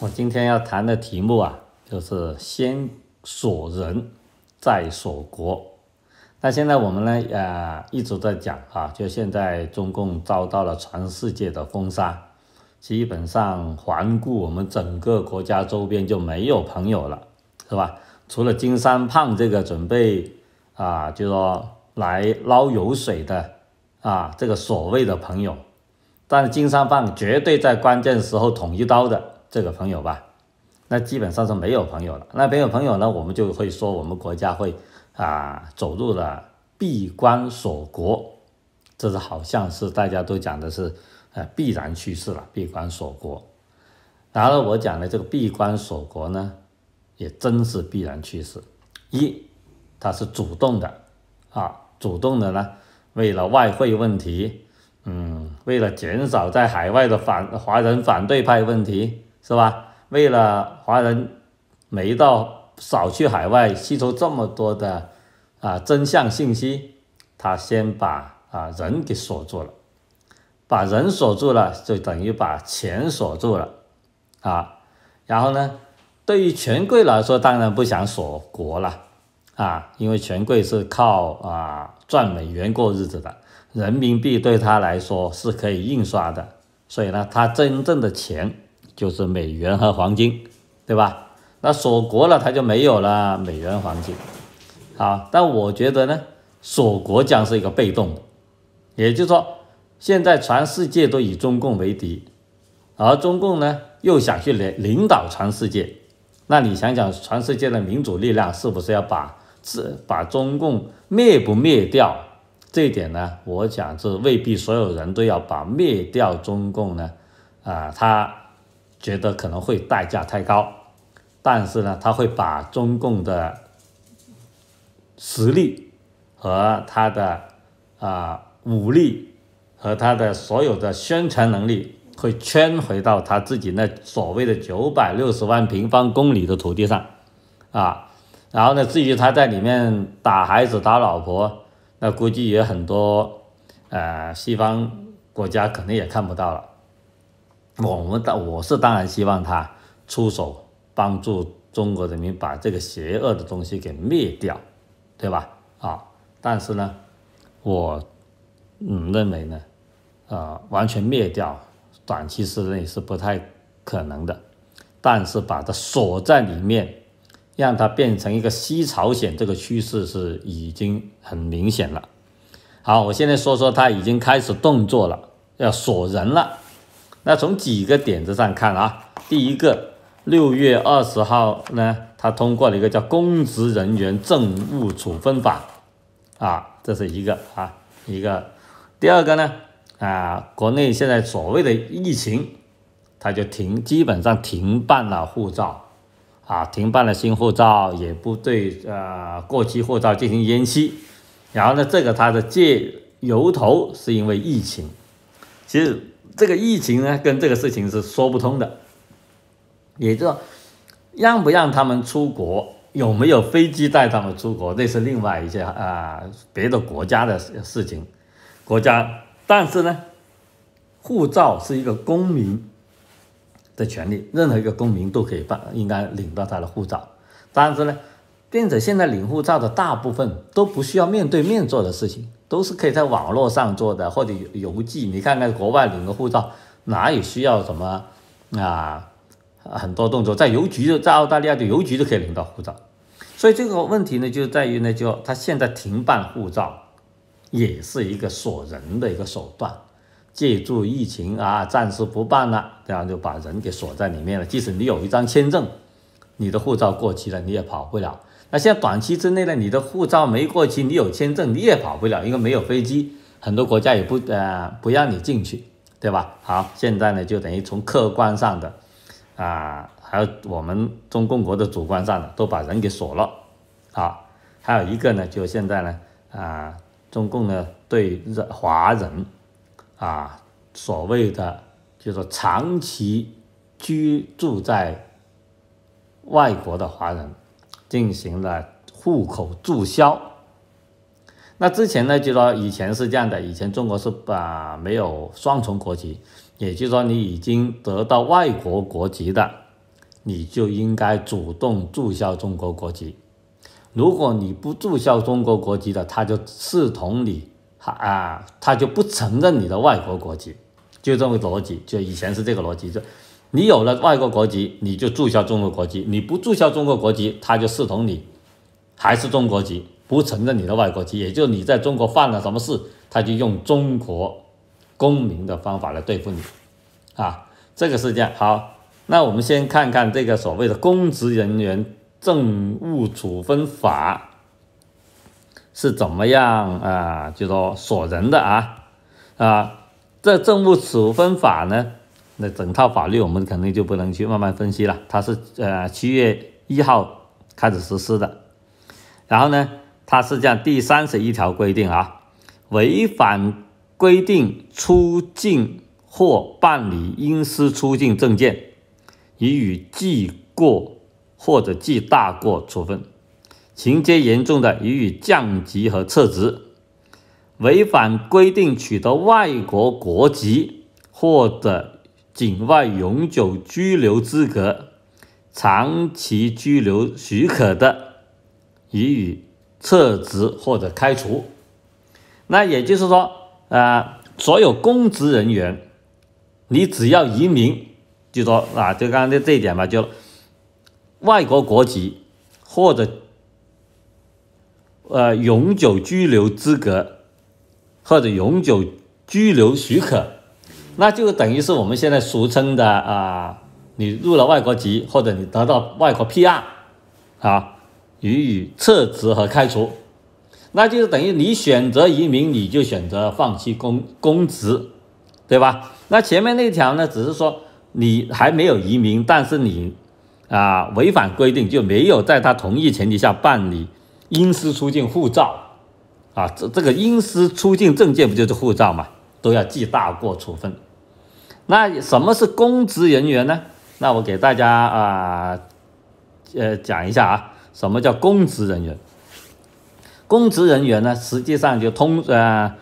我今天要谈的题目啊，就是先锁人，再锁国。那现在我们呢，呃，一直在讲啊，就现在中共遭到了全世界的封杀，基本上环顾我们整个国家周边就没有朋友了，是吧？除了金山胖这个准备啊，就说来捞油水的啊，这个所谓的朋友，但金山胖绝对在关键时候捅一刀的。这个朋友吧，那基本上是没有朋友了。那没有朋友呢，我们就会说我们国家会啊走入了闭关锁国，这是好像是大家都讲的是呃必然趋势了，闭关锁国。然后我讲的这个闭关锁国呢，也真是必然趋势。一，它是主动的啊，主动的呢，为了外汇问题，嗯，为了减少在海外的反华人反对派问题。是吧？为了华人没到少去海外吸收这么多的啊真相信息，他先把啊人给锁住了，把人锁住了，就等于把钱锁住了啊。然后呢，对于权贵来说，当然不想锁国了啊，因为权贵是靠啊赚美元过日子的，人民币对他来说是可以印刷的，所以呢，他真正的钱。就是美元和黄金，对吧？那锁国了，它就没有了美元、黄金。好，但我觉得呢，锁国将是一个被动的，也就是说，现在全世界都以中共为敌，而中共呢又想去领领导全世界。那你想想，全世界的民主力量是不是要把自把中共灭不灭掉？这一点呢，我想是未必所有人都要把灭掉中共呢。啊，他。觉得可能会代价太高，但是呢，他会把中共的实力和他的啊武力和他的所有的宣传能力，会圈回到他自己那所谓的九百六十万平方公里的土地上，啊，然后呢，至于他在里面打孩子打老婆，那估计也很多，呃，西方国家肯定也看不到了。我们当我是当然希望他出手帮助中国人民把这个邪恶的东西给灭掉，对吧？啊，但是呢，我，嗯认为呢，呃，完全灭掉短期之内是不太可能的，但是把它锁在里面，让它变成一个西朝鲜，这个趋势是已经很明显了。好，我现在说说他已经开始动作了，要锁人了。那从几个点子上看啊，第一个，六月二十号呢，他通过了一个叫《公职人员政务处分法》，啊，这是一个啊一个。第二个呢，啊，国内现在所谓的疫情，他就停，基本上停办了护照，啊，停办了新护照，也不对，呃，过期护照进行延期。然后呢，这个他的借由头是因为疫情，其实。这个疫情呢，跟这个事情是说不通的，也就让不让他们出国，有没有飞机带他们出国，那是另外一些啊别的国家的事事情，国家。但是呢，护照是一个公民的权利，任何一个公民都可以办，应该领到他的护照。但是呢，并且现在领护照的大部分都不需要面对面做的事情。都是可以在网络上做的，或者邮寄。你看看国外领个护照，哪有需要什么啊？很多动作在邮局在澳大利亚的邮局都可以领到护照。所以这个问题呢，就在于呢，就他现在停办护照，也是一个锁人的一个手段。借助疫情啊，暂时不办了，这样就把人给锁在里面了。即使你有一张签证，你的护照过期了，你也跑不了。那现在短期之内呢，你的护照没过期，你有签证你也跑不了，因为没有飞机，很多国家也不呃不让你进去，对吧？好，现在呢就等于从客观上的啊，还有我们中共国的主观上的都把人给锁了啊。还有一个呢，就现在呢啊，中共呢对华人啊所谓的就说长期居住在外国的华人。进行了户口注销。那之前呢，就说以前是这样的，以前中国是把没有双重国籍，也就是说你已经得到外国国籍的，你就应该主动注销中国国籍。如果你不注销中国国籍的，他就视同你啊，他就不承认你的外国国籍，就这么个逻辑，就以前是这个逻辑，就。你有了外国国籍，你就注销中国国籍；你不注销中国国籍，他就视同你还是中国籍，不承认你的外国籍。也就你在中国犯了什么事，他就用中国公民的方法来对付你啊。这个是这样。好，那我们先看看这个所谓的公职人员政务处分法是怎么样啊？就说锁人的啊啊，这政务处分法呢？那整套法律我们肯定就不能去慢慢分析了。它是呃七月一号开始实施的，然后呢，它是这样第三十一条规定啊，违反规定出境或办理应私出境证件，予以记过或者记大过处分；情节严重的，予以降级和撤职。违反规定取得外国国籍或者境外永久居留资格、长期居留许可的，予以撤职或者开除。那也就是说，呃，所有公职人员，你只要移民，就说啊，就刚才这一点嘛，就外国国籍或者呃永久居留资格或者永久居留许可。那就等于是我们现在俗称的啊，你入了外国籍或者你得到外国 P R，啊，予以撤职和开除，那就是等于你选择移民，你就选择放弃公公职，对吧？那前面那条呢，只是说你还没有移民，但是你啊违反规定，就没有在他同意前提下办理因私出境护照啊，这这个因私出境证件不就是护照嘛，都要记大过处分。那什么是公职人员呢？那我给大家啊，呃，讲一下啊，什么叫公职人员？公职人员呢，实际上就通呃，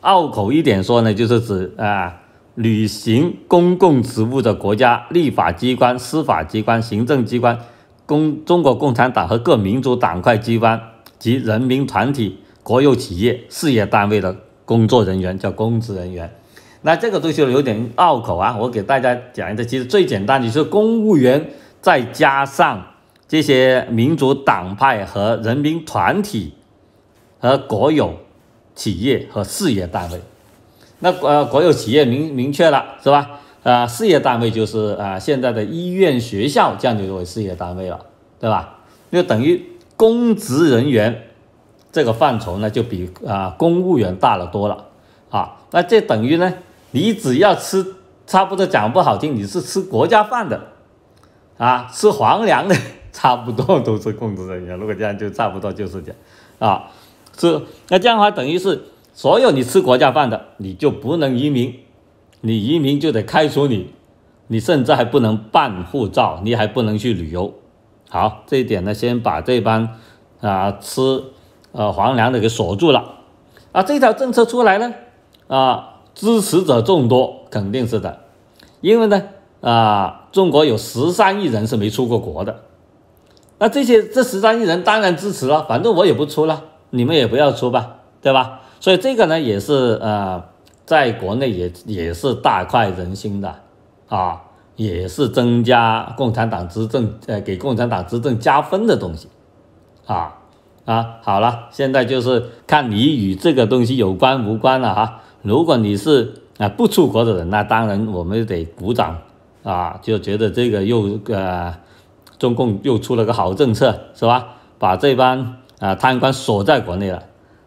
拗口一点说呢，就是指啊，履行公共职务的国家立法机关、司法机关、行政机关、公中国共产党和各民主党派机关及人民团体、国有企业、事业单位的工作人员，叫公职人员。那这个东西有点拗口啊，我给大家讲一个，其实最简单，就是公务员，再加上这些民主党派和人民团体，和国有企业和事业单位。那呃，国有企业明明确了是吧？呃，事业单位就是呃现在的医院、学校这样就为事业单位了，对吧？就等于公职人员这个范畴呢，就比啊公务员大了多了啊。那这等于呢？你只要吃，差不多讲不好听，你是吃国家饭的，啊，吃皇粮的，差不多都是工作人员。如果这样，就差不多就是这样，啊，是那这样的话，等于是所有你吃国家饭的，你就不能移民，你移民就得开除你，你甚至还不能办护照，你还不能去旅游。好，这一点呢，先把这帮啊吃呃皇粮的给锁住了。啊，这条政策出来呢，啊。支持者众多，肯定是的，因为呢，啊，中国有十三亿人是没出过国的，那这些这十三亿人当然支持了，反正我也不出了，你们也不要出吧，对吧？所以这个呢，也是呃，在国内也也是大快人心的啊，也是增加共产党执政呃，给共产党执政加分的东西啊啊，好了，现在就是看你与这个东西有关无关了哈。如果你是啊不出国的人，那当然我们得鼓掌啊，就觉得这个又呃中共又出了个好政策，是吧？把这帮啊贪官锁在国内了。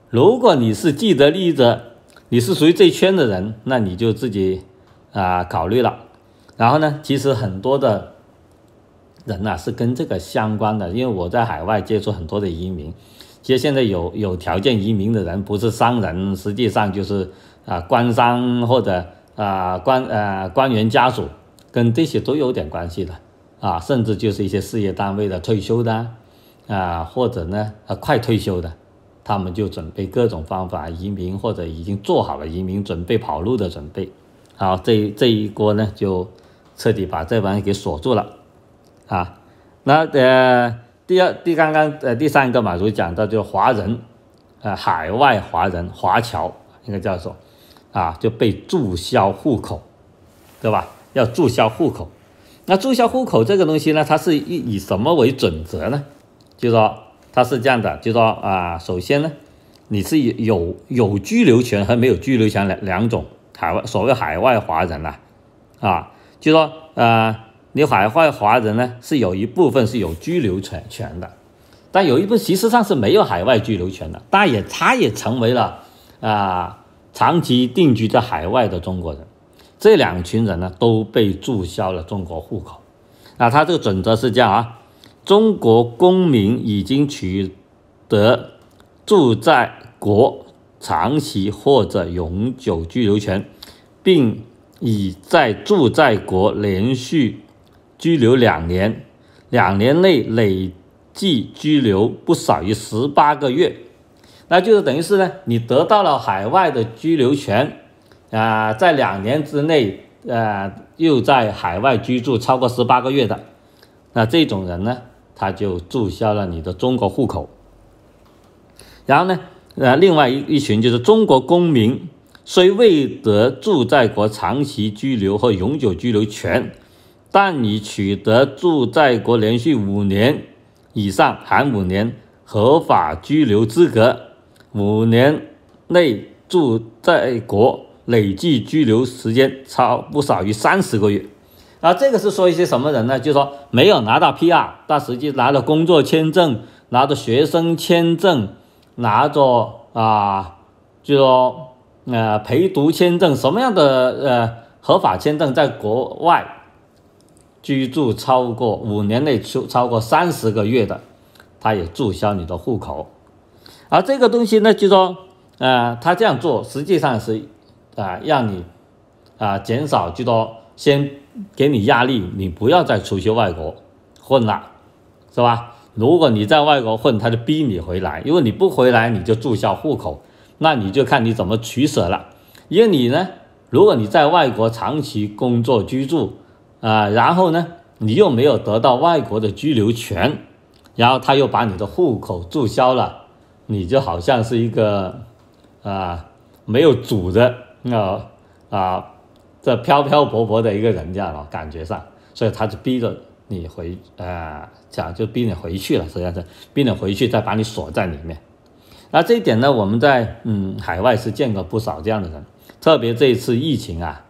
如果你是既得利益者，你是属于这圈的人，那你就自己啊考虑了。然后呢，其实很多的人呐是跟这个相关的，因为我在海外接触很多的移民，其实现在有有条件移民的人，不是商人，实际上就是。啊，官商或者啊官呃官员家属跟这些都有点关系的啊，甚至就是一些事业单位的退休的啊，或者呢呃快退休的，他们就准备各种方法移民或者已经做好了移民准备跑路的准备。好，这这一锅呢就彻底把这玩意给锁住了啊。那呃第二第刚刚呃第三个嘛，就讲到就华人呃海外华人华侨应该叫做。啊，就被注销户口，对吧？要注销户口。那注销户口这个东西呢，它是以以什么为准则呢？就说它是这样的，就说啊，首先呢，你是有有居留权和没有居留权两两种海外所谓海外华人啊啊，就说呃，你海外华人呢是有一部分是有居留权权的，但有一部分实际上是没有海外居留权的，但也他也成为了啊。长期定居在海外的中国人，这两群人呢都被注销了中国户口。那他这个准则是这样啊：中国公民已经取得住在国长期或者永久居留权，并已在住在国连续居留两年，两年内累计居留不少于十八个月。那就是等于是呢，你得到了海外的居留权，啊，在两年之内，呃，又在海外居住超过十八个月的，那这种人呢，他就注销了你的中国户口。然后呢，呃，另外一一群就是中国公民，虽未得住在国长期居留和永久居留权，但你取得住在国连续五年以上（含五年）合法居留资格。五年内住在国累计居留时间超不少于三十个月，啊，这个是说一些什么人呢？就是说没有拿到 PR，但实际拿了工作签证、拿着学生签证、拿着啊，就说呃陪读签证，什么样的呃合法签证在国外居住超过五年内超超过三十个月的，他也注销你的户口。而这个东西呢，就说，啊，他这样做实际上是，啊，让你，啊，减少，就说先给你压力，你不要再出去外国混了，是吧？如果你在外国混，他就逼你回来，因为你不回来，你就注销户口，那你就看你怎么取舍了。因为你呢，如果你在外国长期工作居住，啊，然后呢，你又没有得到外国的居留权，然后他又把你的户口注销了。你就好像是一个啊没有主的啊啊这飘飘泊泊的一个人这样了，感觉上，所以他就逼着你回，啊，讲就逼你回去了，实际上是逼你回去再把你锁在里面。那这一点呢，我们在嗯海外是见过不少这样的人，特别这一次疫情啊，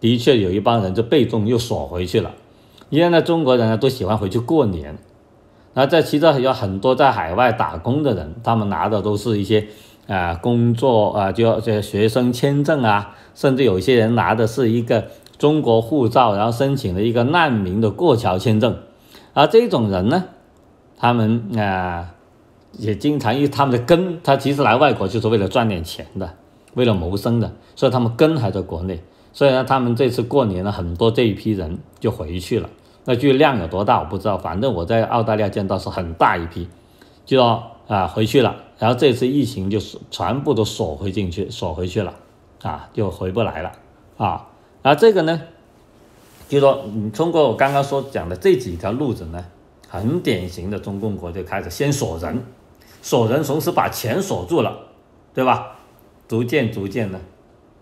的确有一帮人就被动又锁回去了，因为呢中国人呢都喜欢回去过年。那这其实有很多在海外打工的人，他们拿的都是一些，啊，工作啊，就学生签证啊，甚至有些人拿的是一个中国护照，然后申请了一个难民的过桥签证。而这种人呢，他们啊，也经常因为他们的根，他其实来外国就是为了赚点钱的，为了谋生的，所以他们根还在国内，所以呢，他们这次过年呢，很多这一批人就回去了。那具量有多大我不知道，反正我在澳大利亚见到是很大一批，就说啊回去了，然后这次疫情就是全部都锁回进去，锁回去了，啊就回不来了啊。然后这个呢，就说你通过我刚刚所讲的这几条路子呢，很典型的，中共国就开始先锁人，锁人，同时把钱锁住了，对吧？逐渐逐渐呢，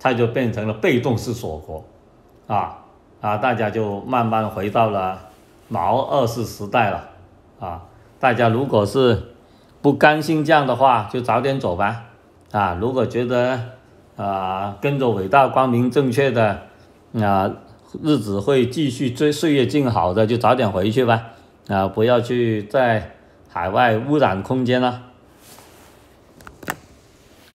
它就变成了被动式锁国啊。啊，大家就慢慢回到了毛二世时代了啊！大家如果是不甘心这样的话，就早点走吧。啊，如果觉得啊跟着伟大光明正确的啊日子会继续追岁月静好的，就早点回去吧。啊，不要去在海外污染空间了。